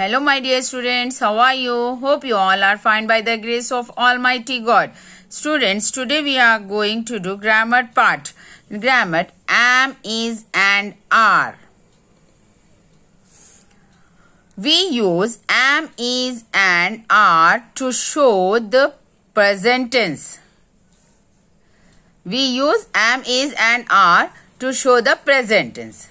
Hello my dear students, how are you? Hope you all are fine by the grace of Almighty God. Students, today we are going to do grammar part. Grammar am, is and are. We use am, is and are to show the present tense. We use am, is and are to show the present tense.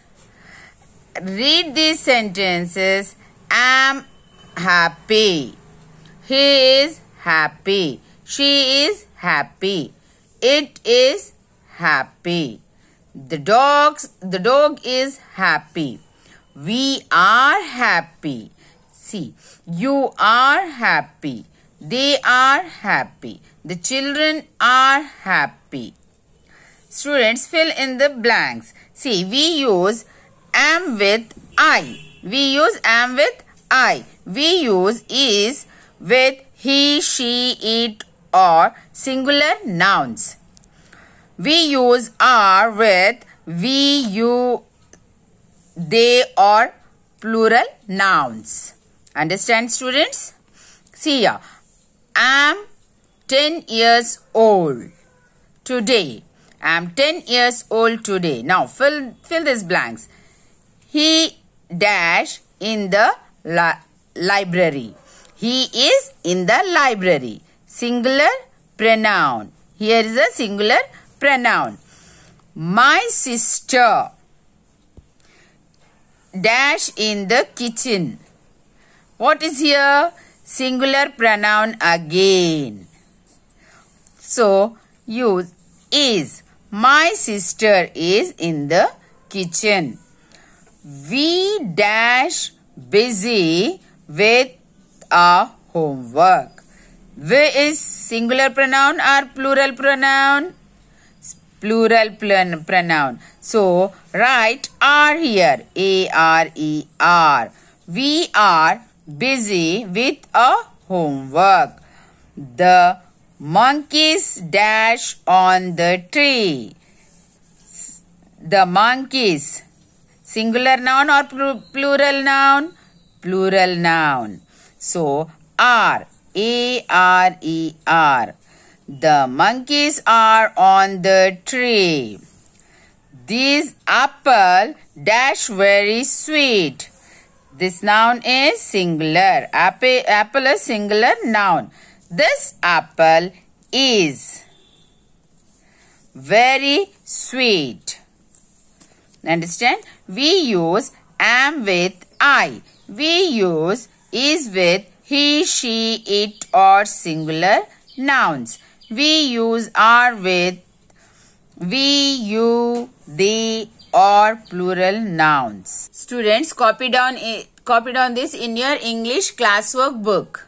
Read these sentences am happy. He is happy. She is happy. It is happy. The dogs the dog is happy. We are happy. See, you are happy. They are happy. The children are happy. Students fill in the blanks. See, we use am with I. We use am with I. We use is with he, she, it or singular nouns. We use are with we, you, they or plural nouns. Understand students? See here. am 10 years old today. I am 10 years old today. Now fill, fill these blanks. He dash in the li library. He is in the library. Singular pronoun. Here is a singular pronoun. My sister dash in the kitchen. What is here? Singular pronoun again. So, use is. My sister is in the kitchen. We dash busy with a homework. We is singular pronoun or plural pronoun? Plural pronoun. So, write R here. A r e r. We are busy with a homework. The monkeys dash on the tree. The monkeys Singular noun or plural noun? Plural noun. So, are. The monkeys are on the tree. This apple dash very sweet. This noun is singular. Apple, apple is singular noun. This apple is very sweet. Understand? We use am with I. We use is with he, she, it or singular nouns. We use are with we, you, they or plural nouns. Students copy down, copy down this in your English classwork book.